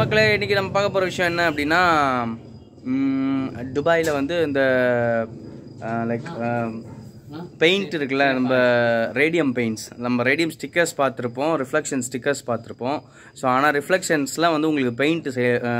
மக்களே இன்றைக்கி நம்ம பார்க்க போகிற விஷயம் என்ன அப்படின்னா துபாயில் வந்து இந்த லைக் பெயிண்ட் இருக்குல்ல நம்ம ரேடியம் பெயிண்ட்ஸ் நம்ம ரேடியம் ஸ்டிக்கர்ஸ் பார்த்துருப்போம் ரிஃப்ளெக்ஷன் ஸ்டிக்கர்ஸ் பார்த்துருப்போம் ஸோ ஆனால் ரிஃப்ளெக்ஷன்ஸ்லாம் வந்து உங்களுக்கு பெயிண்ட்